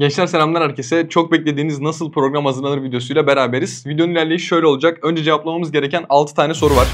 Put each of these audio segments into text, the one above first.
Gençler selamlar herkese. Çok beklediğiniz nasıl program hazırlanır videosuyla beraberiz. Videonun ilerleyişi şöyle olacak. Önce cevaplamamız gereken 6 tane soru var.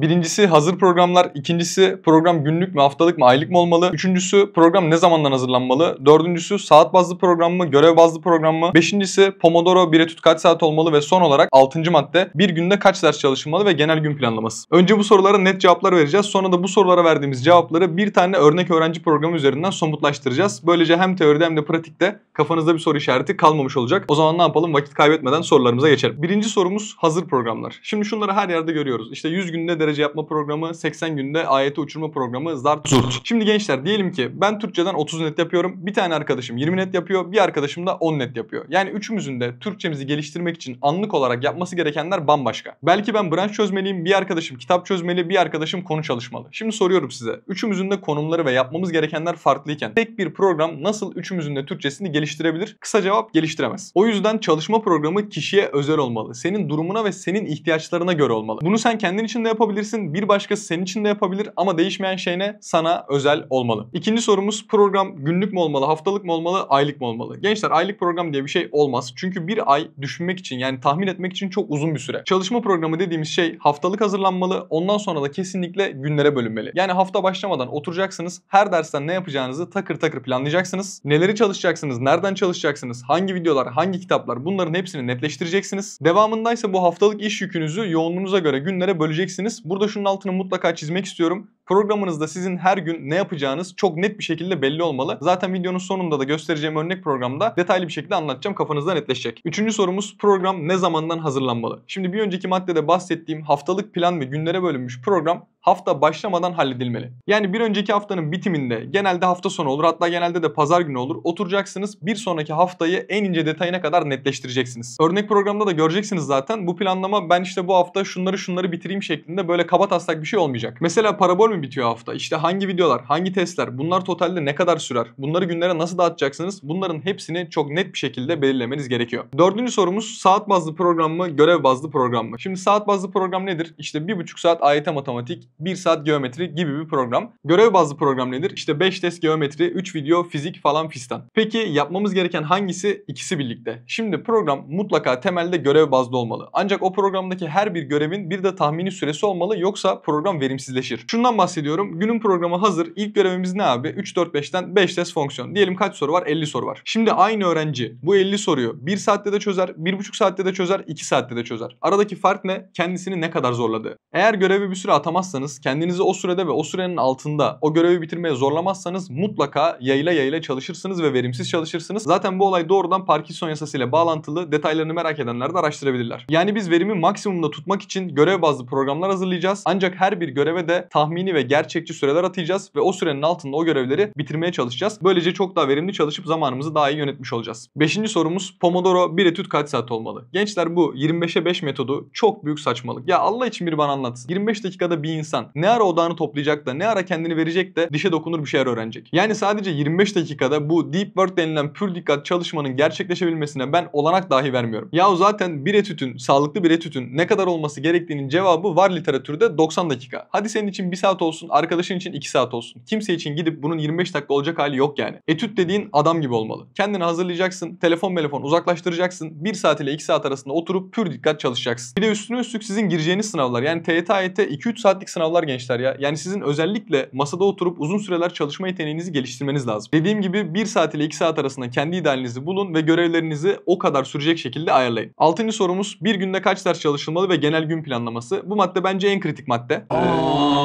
Birincisi hazır programlar, ikincisi program günlük mü, haftalık mı, aylık mı olmalı? Üçüncüsü program ne zamandan hazırlanmalı? Dördüncüsü saat bazlı program mı, görev bazlı program mı? Beşincisi Pomodoro biretüt kaç saat olmalı ve son olarak altıncı madde bir günde kaç ders çalışılmalı ve genel gün planlaması. Önce bu sorulara net cevaplar vereceğiz. Sonra da bu sorulara verdiğimiz cevapları bir tane örnek öğrenci programı üzerinden somutlaştıracağız. Böylece hem teoride hem de pratikte kafanızda bir soru işareti kalmamış olacak. O zaman ne yapalım? Vakit kaybetmeden sorularımıza geçelim. Birinci sorumuz hazır programlar. Şimdi şunları her yerde görüyoruz. İşte 100 günde derece yapma programı, 80 günde AYT uçurma programı, zart zurt. Şimdi gençler diyelim ki ben Türkçeden 30 net yapıyorum. Bir tane arkadaşım 20 net yapıyor. Bir arkadaşım da 10 net yapıyor. Yani üçümüzün de Türkçemizi geliştirmek için anlık olarak yapması gerekenler bambaşka. Belki ben branş çözmeliyim, bir arkadaşım kitap çözmeli, bir arkadaşım konu çalışmalı. Şimdi soruyorum size. Üçümüzün de konumları ve yapmamız gerekenler farklıyken tek bir program nasıl üçümüzün de Türkçesini geliştirebilir? Kısa cevap geliştiremez. O yüzden çalışma programı kişiye özel olmalı. Senin durumuna ve senin ihtiyaçlarına göre olmalı. Bunu sen kendin için de yapabilirsin yapabilirsin. Bir başkası senin için de yapabilir ama değişmeyen şey ne? Sana özel olmalı. İkinci sorumuz program günlük mü olmalı, haftalık mı olmalı, aylık mı olmalı? Gençler aylık program diye bir şey olmaz. Çünkü bir ay düşünmek için yani tahmin etmek için çok uzun bir süre. Çalışma programı dediğimiz şey haftalık hazırlanmalı. Ondan sonra da kesinlikle günlere bölünmeli. Yani hafta başlamadan oturacaksınız. Her dersten ne yapacağınızı takır takır planlayacaksınız. Neleri çalışacaksınız, nereden çalışacaksınız, hangi videolar, hangi kitaplar bunların hepsini netleştireceksiniz. Devamındaysa bu haftalık iş yükünüzü yoğunluğunuza göre günlere böleceksiniz. Burada şunun altını mutlaka çizmek istiyorum. Programınızda sizin her gün ne yapacağınız çok net bir şekilde belli olmalı. Zaten videonun sonunda da göstereceğim örnek programda detaylı bir şekilde anlatacağım. Kafanızda netleşecek. Üçüncü sorumuz program ne zamandan hazırlanmalı? Şimdi bir önceki maddede bahsettiğim haftalık plan ve günlere bölünmüş program hafta başlamadan halledilmeli. Yani bir önceki haftanın bitiminde genelde hafta sonu olur hatta genelde de pazar günü olur. Oturacaksınız bir sonraki haftayı en ince detayına kadar netleştireceksiniz. Örnek programda da göreceksiniz zaten bu planlama ben işte bu hafta şunları şunları bitireyim şeklinde böyle kaba taslak bir şey olmayacak. Mesela parabol bitiyor hafta? İşte hangi videolar, hangi testler, bunlar totalde ne kadar sürer? Bunları günlere nasıl dağıtacaksınız? Bunların hepsini çok net bir şekilde belirlemeniz gerekiyor. Dördüncü sorumuz saat bazlı program mı, görev bazlı program mı? Şimdi saat bazlı program nedir? İşte bir buçuk saat AYT matematik, bir saat geometri gibi bir program. Görev bazlı program nedir? İşte 5 test geometri, 3 video, fizik falan fistan. Peki yapmamız gereken hangisi? İkisi birlikte. Şimdi program mutlaka temelde görev bazlı olmalı. Ancak o programdaki her bir görevin bir de tahmini süresi olmalı yoksa program verimsizleşir. Şundan bahsedeyim bahsediyorum. Günün programı hazır. İlk görevimiz ne abi? 3, 4, 5'ten 5 test fonksiyon. Diyelim kaç soru var? 50 soru var. Şimdi aynı öğrenci bu 50 soruyu 1 saatte de çözer, 1,5 saatte de çözer, 2 saatte de çözer. Aradaki fark ne? Kendisini ne kadar zorladı. Eğer görevi bir süre atamazsanız, kendinizi o sürede ve o sürenin altında o görevi bitirmeye zorlamazsanız mutlaka yayla yayla çalışırsınız ve verimsiz çalışırsınız. Zaten bu olay doğrudan Parkinson yasası ile bağlantılı. Detaylarını merak edenler de araştırabilirler. Yani biz verimi maksimumda tutmak için görev bazlı programlar hazırlayacağız. Ancak her bir göreve de tahmini ve ve gerçekçi süreler atayacağız ve o sürenin altında o görevleri bitirmeye çalışacağız. Böylece çok daha verimli çalışıp zamanımızı daha iyi yönetmiş olacağız. Beşinci sorumuz Pomodoro bir etüt kaç saat olmalı? Gençler bu 25'e 5 metodu çok büyük saçmalık. Ya Allah için bir bana anlatsın. 25 dakikada bir insan ne ara odağını toplayacak da ne ara kendini verecek de dişe dokunur bir şeyler öğrenecek. Yani sadece 25 dakikada bu deep work denilen pür dikkat çalışmanın gerçekleşebilmesine ben olanak dahi vermiyorum. Yahu zaten bir etütün, sağlıklı bir etütün ne kadar olması gerektiğinin cevabı var literatürde 90 dakika. Hadi senin için bir saat saat olsun, arkadaşın için 2 saat olsun. Kimse için gidip bunun 25 dakika olacak hali yok yani. Etüt dediğin adam gibi olmalı. Kendini hazırlayacaksın, telefon telefon uzaklaştıracaksın. 1 saat ile 2 saat arasında oturup pür dikkat çalışacaksın. Bir de üstüne üstlük sizin gireceğiniz sınavlar. Yani TYT, AYT 2-3 saatlik sınavlar gençler ya. Yani sizin özellikle masada oturup uzun süreler çalışma yeteneğinizi geliştirmeniz lazım. Dediğim gibi 1 saat ile 2 saat arasında kendi idealinizi bulun ve görevlerinizi o kadar sürecek şekilde ayarlayın. 6. sorumuz bir günde kaç ders çalışılmalı ve genel gün planlaması. Bu madde bence en kritik madde. Aa.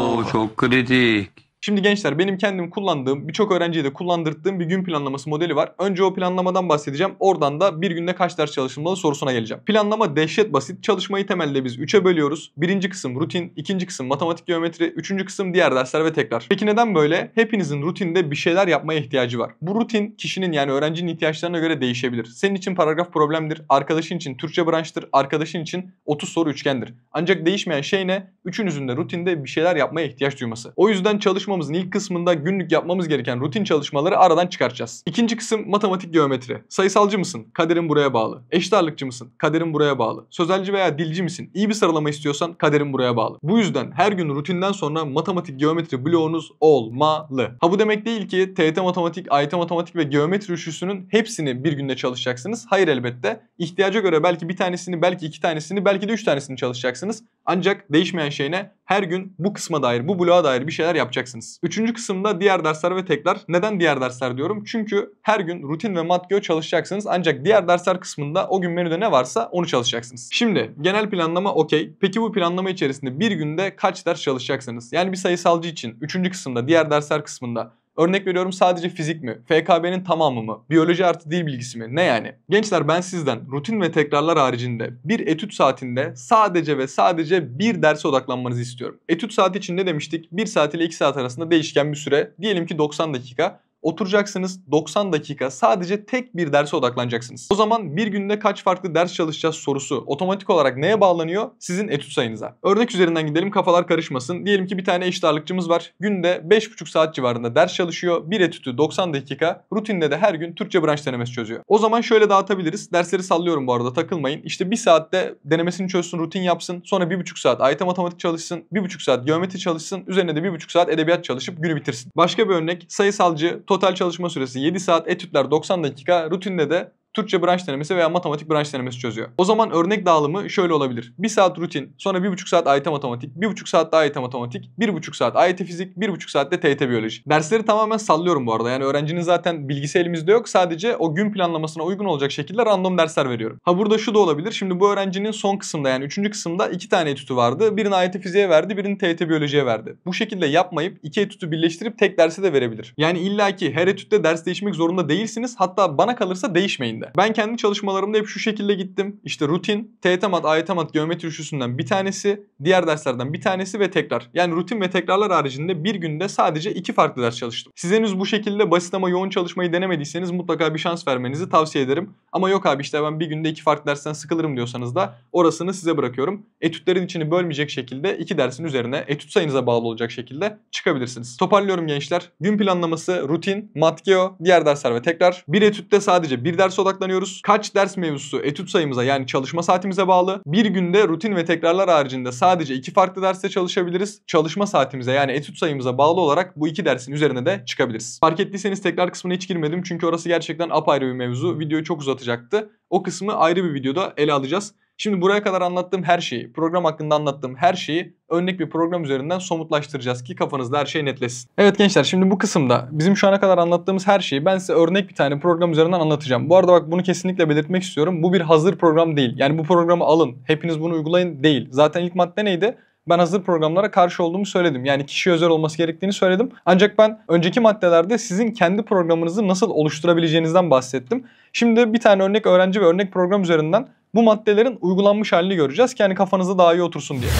오저그리디 Şimdi gençler benim kendim kullandığım, birçok öğrenciye de kullandırdığım bir gün planlaması modeli var. Önce o planlamadan bahsedeceğim. Oradan da bir günde kaç ders çalışılmalı sorusuna geleceğim. Planlama dehşet basit. Çalışmayı temelde biz 3'e bölüyoruz. Birinci kısım rutin, ikinci kısım matematik geometri, üçüncü kısım diğer dersler ve tekrar. Peki neden böyle? Hepinizin rutinde bir şeyler yapmaya ihtiyacı var. Bu rutin kişinin yani öğrencinin ihtiyaçlarına göre değişebilir. Senin için paragraf problemdir, arkadaşın için Türkçe branştır, arkadaşın için 30 soru üçgendir. Ancak değişmeyen şey ne? Üçünüzün de rutinde bir şeyler yapmaya ihtiyaç duyması. O yüzden çalışma çalışmamızın ilk kısmında günlük yapmamız gereken rutin çalışmaları aradan çıkartacağız. İkinci kısım matematik geometri. Sayısalcı mısın? Kaderin buraya bağlı. Eşitarlıkçı mısın? Kaderin buraya bağlı. Sözelci veya dilci misin? İyi bir sıralama istiyorsan kaderin buraya bağlı. Bu yüzden her gün rutinden sonra matematik geometri bloğunuz olmalı. Ha bu demek değil ki TET matematik, AYT matematik ve geometri üçlüsünün hepsini bir günde çalışacaksınız. Hayır elbette. İhtiyaca göre belki bir tanesini, belki iki tanesini, belki de üç tanesini çalışacaksınız. Ancak değişmeyen şey ne? Her gün bu kısma dair, bu bloğa dair bir şeyler yapacaksınız. Üçüncü kısımda diğer dersler ve tekrar. Neden diğer dersler diyorum? Çünkü her gün rutin ve matkeo çalışacaksınız. Ancak diğer dersler kısmında o gün menüde ne varsa onu çalışacaksınız. Şimdi genel planlama okey. Peki bu planlama içerisinde bir günde kaç ders çalışacaksınız? Yani bir sayısalcı için üçüncü kısımda diğer dersler kısmında Örnek veriyorum sadece fizik mi? FKB'nin tamamı mı? Biyoloji artı dil bilgisi mi? Ne yani? Gençler ben sizden rutin ve tekrarlar haricinde bir etüt saatinde sadece ve sadece bir derse odaklanmanızı istiyorum. Etüt saati için ne demiştik? 1 saat ile 2 saat arasında değişken bir süre. Diyelim ki 90 dakika. Oturacaksınız 90 dakika sadece tek bir derse odaklanacaksınız. O zaman bir günde kaç farklı ders çalışacağız sorusu otomatik olarak neye bağlanıyor? Sizin etüt sayınıza. Örnek üzerinden gidelim kafalar karışmasın. Diyelim ki bir tane eşit ağırlıkçımız var. Günde 5,5 saat civarında ders çalışıyor. Bir etütü 90 dakika. Rutinde de her gün Türkçe branş denemesi çözüyor. O zaman şöyle dağıtabiliriz. Dersleri sallıyorum bu arada takılmayın. İşte bir saatte denemesini çözsün, rutin yapsın. Sonra bir buçuk saat AYT e matematik çalışsın. Bir buçuk saat geometri çalışsın. Üzerine de bir buçuk saat edebiyat çalışıp günü bitirsin. Başka bir örnek sayısalcı Total çalışma süresi 7 saat, etütler 90 dakika, rutinde de Türkçe branş denemesi veya matematik branş denemesi çözüyor. O zaman örnek dağılımı şöyle olabilir. 1 saat rutin, sonra 1,5 saat AYT e matematik, 1,5 saat daha AYT e matematik, 1,5 saat AYT e fizik, 1,5 saatte TYT biyoloji. Dersleri tamamen sallıyorum bu arada. Yani öğrencinin zaten bilgisi elimizde yok. Sadece o gün planlamasına uygun olacak şekilde random dersler veriyorum. Ha burada şu da olabilir. Şimdi bu öğrencinin son kısımda yani 3. kısımda 2 tane etütü vardı. Birini AYT fiziğe verdi, birini TYT biyolojiye verdi. Bu şekilde yapmayıp iki etütü birleştirip tek derse de verebilir. Yani illaki her etütte ders değişmek zorunda değilsiniz. Hatta bana kalırsa değişmeyin düzeyinde. Ben kendi çalışmalarımda hep şu şekilde gittim. İşte rutin, TETAMAT, AYTAMAT geometri üçlüsünden bir tanesi, diğer derslerden bir tanesi ve tekrar. Yani rutin ve tekrarlar haricinde bir günde sadece iki farklı ders çalıştım. Siz henüz bu şekilde basit ama yoğun çalışmayı denemediyseniz mutlaka bir şans vermenizi tavsiye ederim. Ama yok abi işte ben bir günde iki farklı dersten sıkılırım diyorsanız da orasını size bırakıyorum. Etütlerin içini bölmeyecek şekilde iki dersin üzerine etüt sayınıza bağlı olacak şekilde çıkabilirsiniz. Toparlıyorum gençler. Gün planlaması, rutin, matgeo, diğer dersler ve tekrar. Bir etütte sadece bir ders odaklanıyorsunuz odaklanıyoruz. Kaç ders mevzusu etüt sayımıza yani çalışma saatimize bağlı. Bir günde rutin ve tekrarlar haricinde sadece iki farklı derste çalışabiliriz. Çalışma saatimize yani etüt sayımıza bağlı olarak bu iki dersin üzerine de çıkabiliriz. Fark ettiyseniz tekrar kısmına hiç girmedim çünkü orası gerçekten apayrı bir mevzu. Videoyu çok uzatacaktı. O kısmı ayrı bir videoda ele alacağız. Şimdi buraya kadar anlattığım her şeyi, program hakkında anlattığım her şeyi örnek bir program üzerinden somutlaştıracağız ki kafanızda her şey netleşsin. Evet gençler şimdi bu kısımda bizim şu ana kadar anlattığımız her şeyi ben size örnek bir tane program üzerinden anlatacağım. Bu arada bak bunu kesinlikle belirtmek istiyorum. Bu bir hazır program değil. Yani bu programı alın, hepiniz bunu uygulayın değil. Zaten ilk madde neydi? ben hazır programlara karşı olduğumu söyledim. Yani kişi özel olması gerektiğini söyledim. Ancak ben önceki maddelerde sizin kendi programınızı nasıl oluşturabileceğinizden bahsettim. Şimdi bir tane örnek öğrenci ve örnek program üzerinden bu maddelerin uygulanmış halini göreceğiz ki yani kafanızda daha iyi otursun diye.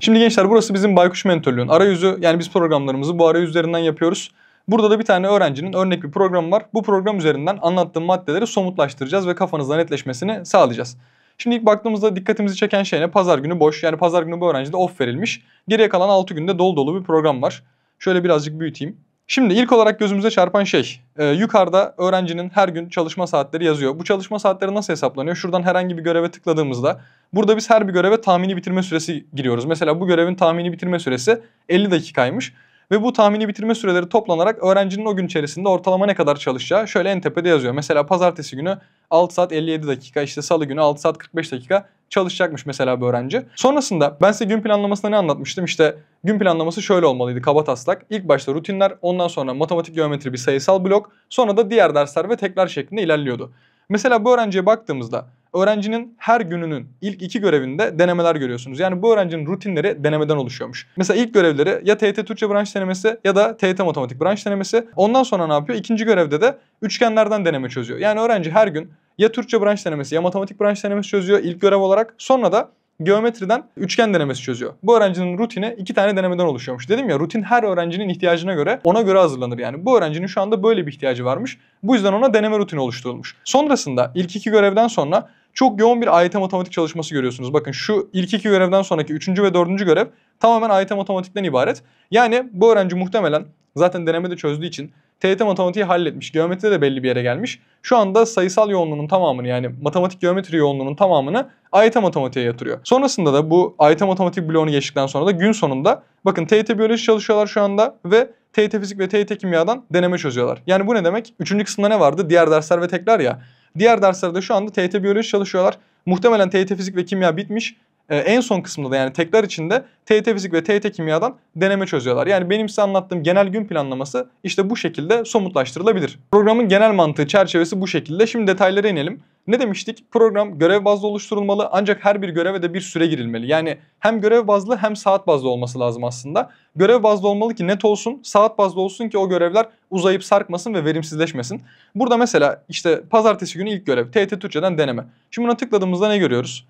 Şimdi gençler burası bizim Baykuş Mentörlüğün arayüzü. Yani biz programlarımızı bu arayüz üzerinden yapıyoruz. Burada da bir tane öğrencinin örnek bir programı var. Bu program üzerinden anlattığım maddeleri somutlaştıracağız ve kafanızda netleşmesini sağlayacağız. Şimdi ilk baktığımızda dikkatimizi çeken şey ne? Pazar günü boş. Yani pazar günü bu öğrencide off verilmiş. Geriye kalan 6 günde dolu dolu bir program var. Şöyle birazcık büyüteyim. Şimdi ilk olarak gözümüze çarpan şey e, yukarıda öğrencinin her gün çalışma saatleri yazıyor. Bu çalışma saatleri nasıl hesaplanıyor? Şuradan herhangi bir göreve tıkladığımızda burada biz her bir göreve tahmini bitirme süresi giriyoruz. Mesela bu görevin tahmini bitirme süresi 50 dakikaymış. Ve bu tahmini bitirme süreleri toplanarak öğrencinin o gün içerisinde ortalama ne kadar çalışacağı şöyle en tepede yazıyor. Mesela pazartesi günü 6 saat 57 dakika, işte salı günü 6 saat 45 dakika çalışacakmış mesela bir öğrenci. Sonrasında ben size gün planlamasında ne anlatmıştım? İşte gün planlaması şöyle olmalıydı kaba taslak. İlk başta rutinler, ondan sonra matematik, geometri bir sayısal blok, sonra da diğer dersler ve tekrar şeklinde ilerliyordu. Mesela bu öğrenciye baktığımızda öğrencinin her gününün ilk iki görevinde denemeler görüyorsunuz. Yani bu öğrencinin rutinleri denemeden oluşuyormuş. Mesela ilk görevleri ya TYT Türkçe branş denemesi ya da TYT matematik branş denemesi. Ondan sonra ne yapıyor? İkinci görevde de üçgenlerden deneme çözüyor. Yani öğrenci her gün ya Türkçe branş denemesi ya matematik branş denemesi çözüyor ilk görev olarak. Sonra da geometriden üçgen denemesi çözüyor. Bu öğrencinin rutini iki tane denemeden oluşuyormuş. Dedim ya rutin her öğrencinin ihtiyacına göre ona göre hazırlanır yani. Bu öğrencinin şu anda böyle bir ihtiyacı varmış. Bu yüzden ona deneme rutini oluşturulmuş. Sonrasında ilk iki görevden sonra çok yoğun bir AYT matematik çalışması görüyorsunuz. Bakın şu ilk iki görevden sonraki üçüncü ve dördüncü görev tamamen AYT matematikten ibaret. Yani bu öğrenci muhtemelen zaten denemede çözdüğü için TYT matematiği halletmiş. Geometride de belli bir yere gelmiş. Şu anda sayısal yoğunluğunun tamamını yani matematik geometri yoğunluğunun tamamını AYT matematiğe yatırıyor. Sonrasında da bu AYT matematik bloğunu geçtikten sonra da gün sonunda bakın TYT biyoloji çalışıyorlar şu anda ve TYT fizik ve TYT kimyadan deneme çözüyorlar. Yani bu ne demek? Üçüncü kısımda ne vardı? Diğer dersler ve tekrar ya. Diğer derslerde şu anda TYT biyoloji çalışıyorlar. Muhtemelen TYT fizik ve kimya bitmiş e, en son kısmında da yani tekrar içinde TET Fizik ve TET Kimya'dan deneme çözüyorlar. Yani benim size anlattığım genel gün planlaması işte bu şekilde somutlaştırılabilir. Programın genel mantığı çerçevesi bu şekilde. Şimdi detaylara inelim. Ne demiştik? Program görev bazlı oluşturulmalı ancak her bir göreve de bir süre girilmeli. Yani hem görev bazlı hem saat bazlı olması lazım aslında. Görev bazlı olmalı ki net olsun, saat bazlı olsun ki o görevler uzayıp sarkmasın ve verimsizleşmesin. Burada mesela işte pazartesi günü ilk görev TET Türkçeden deneme. Şimdi buna tıkladığımızda ne görüyoruz?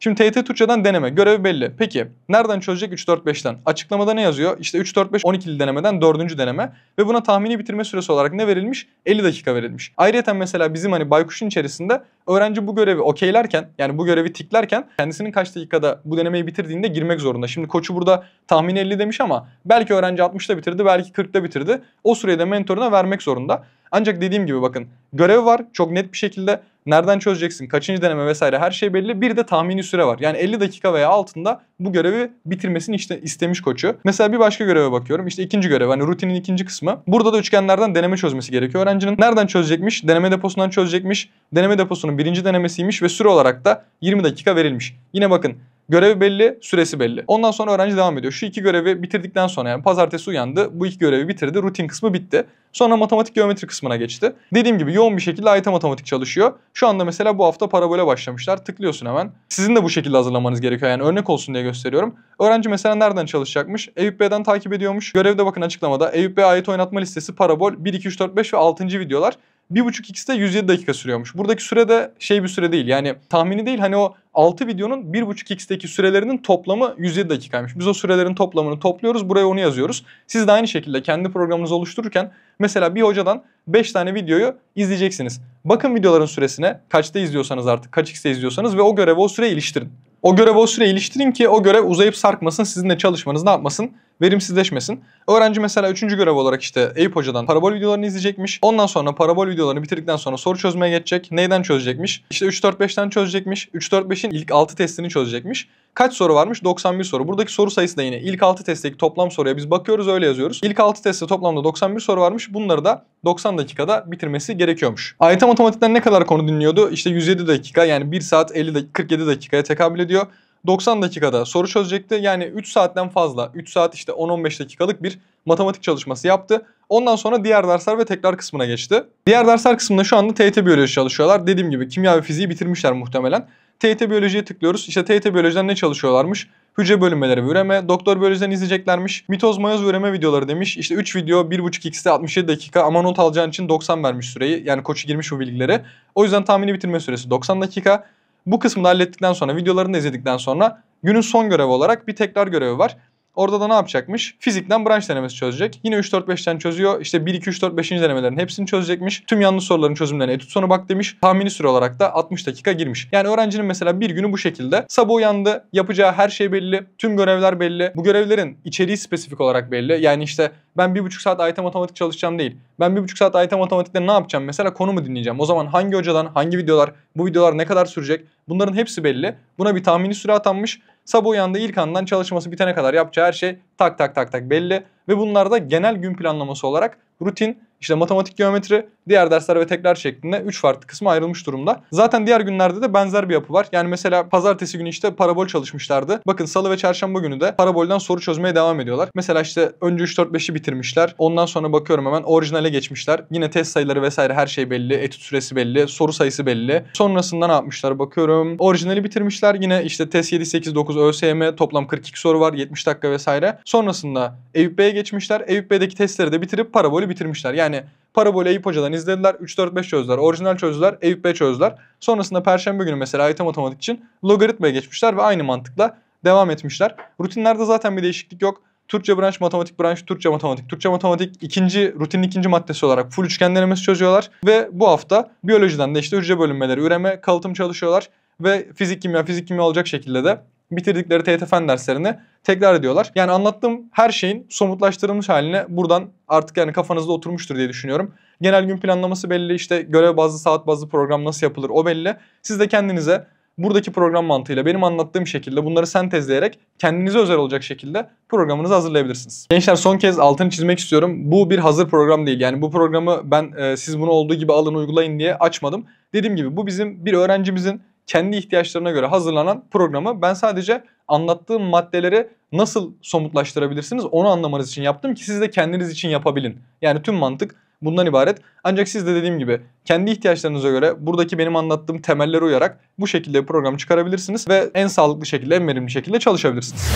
Şimdi TT Türkçe'den deneme. Görev belli. Peki nereden çözecek 3-4-5'ten? Açıklamada ne yazıyor? İşte 3-4-5 12'li denemeden 4. deneme ve buna tahmini bitirme süresi olarak ne verilmiş? 50 dakika verilmiş. Ayrıca mesela bizim hani Baykuş'un içerisinde öğrenci bu görevi okeylerken yani bu görevi tiklerken kendisinin kaç dakikada bu denemeyi bitirdiğinde girmek zorunda. Şimdi koçu burada tahmini 50 demiş ama belki öğrenci 60'da bitirdi belki 40'da bitirdi. O süreyi de mentoruna vermek zorunda. Ancak dediğim gibi bakın görev var çok net bir şekilde nereden çözeceksin, kaçıncı deneme vesaire her şey belli. Bir de tahmini süre var. Yani 50 dakika veya altında bu görevi bitirmesini işte istemiş koçu. Mesela bir başka göreve bakıyorum. İşte ikinci görev hani rutinin ikinci kısmı. Burada da üçgenlerden deneme çözmesi gerekiyor. Öğrencinin nereden çözecekmiş? Deneme deposundan çözecekmiş. Deneme deposunun birinci denemesiymiş ve süre olarak da 20 dakika verilmiş. Yine bakın Görevi belli, süresi belli. Ondan sonra öğrenci devam ediyor. Şu iki görevi bitirdikten sonra yani pazartesi uyandı, bu iki görevi bitirdi, rutin kısmı bitti. Sonra matematik geometri kısmına geçti. Dediğim gibi yoğun bir şekilde AYT matematik çalışıyor. Şu anda mesela bu hafta parabole başlamışlar. Tıklıyorsun hemen. Sizin de bu şekilde hazırlamanız gerekiyor. Yani örnek olsun diye gösteriyorum. Öğrenci mesela nereden çalışacakmış? Eyüp B'den takip ediyormuş. Görevde bakın açıklamada Eyüp B AYT oynatma listesi parabol 1, 2, 3, 4, 5 ve 6. videolar. 1.5x'te 107 dakika sürüyormuş. Buradaki süre de şey bir süre değil yani tahmini değil hani o 6 videonun 1.5x'teki sürelerinin toplamı 107 dakikaymış. Biz o sürelerin toplamını topluyoruz buraya onu yazıyoruz. Siz de aynı şekilde kendi programınızı oluştururken mesela bir hocadan 5 tane videoyu izleyeceksiniz. Bakın videoların süresine kaçta izliyorsanız artık kaç x'te izliyorsanız ve o göreve o süreye iliştirin. O göreve o süreye iliştirin ki o göre uzayıp sarkmasın sizinle çalışmanız ne yapmasın verimsizleşmesin. Öğrenci mesela üçüncü görev olarak işte Eyüp Hoca'dan parabol videolarını izleyecekmiş. Ondan sonra parabol videolarını bitirdikten sonra soru çözmeye geçecek. Neyden çözecekmiş? İşte 3-4-5'ten çözecekmiş. 3-4-5'in ilk 6 testini çözecekmiş. Kaç soru varmış? 91 soru. Buradaki soru sayısı da yine ilk 6 testteki toplam soruya biz bakıyoruz öyle yazıyoruz. İlk 6 testte toplamda 91 soru varmış. Bunları da 90 dakikada bitirmesi gerekiyormuş. AYT matematikten ne kadar konu dinliyordu? İşte 107 dakika yani 1 saat 50 dakika, 47 dakikaya tekabül ediyor. 90 dakikada soru çözecekti. Yani 3 saatten fazla, 3 saat işte 10-15 dakikalık bir matematik çalışması yaptı. Ondan sonra diğer dersler ve tekrar kısmına geçti. Diğer dersler kısmında şu anda TYT biyoloji çalışıyorlar. Dediğim gibi kimya ve fiziği bitirmişler muhtemelen. TYT biyolojiye tıklıyoruz. İşte TYT biyolojiden ne çalışıyorlarmış? Hücre bölünmeleri ve üreme, doktor biyolojiden izleyeceklermiş. Mitoz, mayoz ve üreme videoları demiş. İşte 3 video 1.5x'te 67 dakika ama not alacağın için 90 vermiş süreyi. Yani koçu girmiş bu bilgileri. O yüzden tahmini bitirme süresi 90 dakika. Bu kısmını hallettikten sonra, videolarını da izledikten sonra günün son görevi olarak bir tekrar görevi var. Orada da ne yapacakmış? Fizikten branş denemesi çözecek. Yine 3-4-5'ten çözüyor. İşte 1-2-3-4-5. denemelerin hepsini çözecekmiş. Tüm yanlış soruların çözümlerine etüt sonu bak demiş. Tahmini süre olarak da 60 dakika girmiş. Yani öğrencinin mesela bir günü bu şekilde. Sabah uyandı. Yapacağı her şey belli. Tüm görevler belli. Bu görevlerin içeriği spesifik olarak belli. Yani işte ben bir buçuk saat AYT e matematik çalışacağım değil. Ben bir buçuk saat AYT e matematikte ne yapacağım? Mesela konu mu dinleyeceğim? O zaman hangi hocadan, hangi videolar, bu videolar ne kadar sürecek? Bunların hepsi belli. Buna bir tahmini süre atanmış Sabah uyandığı ilk andan çalışması bitene kadar yapacağı her şey tak tak tak tak belli ve bunlar da genel gün planlaması olarak rutin işte matematik geometri, diğer dersler ve tekrar şeklinde 3 farklı kısma ayrılmış durumda. Zaten diğer günlerde de benzer bir yapı var. Yani mesela pazartesi günü işte parabol çalışmışlardı. Bakın salı ve çarşamba günü de parabolden soru çözmeye devam ediyorlar. Mesela işte önce 3 4 5'i bitirmişler. Ondan sonra bakıyorum hemen orijinale geçmişler. Yine test sayıları vesaire her şey belli. Etüt süresi belli, soru sayısı belli. Sonrasında ne yapmışlar bakıyorum. Orijinali bitirmişler. Yine işte test 7 8 9 ÖSYM toplam 42 soru var, 70 dakika vesaire. Sonrasında Eyüp B'ye geçmişler. Eyüp B'deki testleri de bitirip parabolü bitirmişler. Yani yani Parabol Eyüp Hoca'dan izlediler. 3-4-5 çözdüler. Orijinal çözdüler. Eyüp B çözdüler. Sonrasında Perşembe günü mesela IT matematik için logaritmaya geçmişler ve aynı mantıkla devam etmişler. Rutinlerde zaten bir değişiklik yok. Türkçe branş, matematik branş, Türkçe matematik, Türkçe matematik ikinci rutin ikinci maddesi olarak full üçgen denemesi çözüyorlar. Ve bu hafta biyolojiden de işte hücre bölünmeleri, üreme, kalıtım çalışıyorlar. Ve fizik kimya, fizik kimya olacak şekilde de bitirdikleri TET fen derslerini tekrar ediyorlar. Yani anlattığım her şeyin somutlaştırılmış haline buradan artık yani kafanızda oturmuştur diye düşünüyorum. Genel gün planlaması belli işte görev bazlı saat bazlı program nasıl yapılır o belli. Siz de kendinize buradaki program mantığıyla benim anlattığım şekilde bunları sentezleyerek kendinize özel olacak şekilde programınızı hazırlayabilirsiniz. Gençler son kez altını çizmek istiyorum. Bu bir hazır program değil. Yani bu programı ben e, siz bunu olduğu gibi alın uygulayın diye açmadım. Dediğim gibi bu bizim bir öğrencimizin kendi ihtiyaçlarına göre hazırlanan programı ben sadece anlattığım maddeleri nasıl somutlaştırabilirsiniz onu anlamanız için yaptım ki siz de kendiniz için yapabilin. Yani tüm mantık bundan ibaret. Ancak siz de dediğim gibi kendi ihtiyaçlarınıza göre buradaki benim anlattığım temellere uyarak bu şekilde bir program çıkarabilirsiniz ve en sağlıklı şekilde, en verimli şekilde çalışabilirsiniz.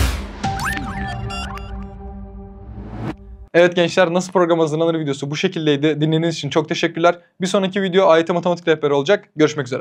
Evet gençler nasıl program hazırlanır videosu bu şekildeydi. Dinlediğiniz için çok teşekkürler. Bir sonraki video AYT Matematik Rehberi olacak. Görüşmek üzere.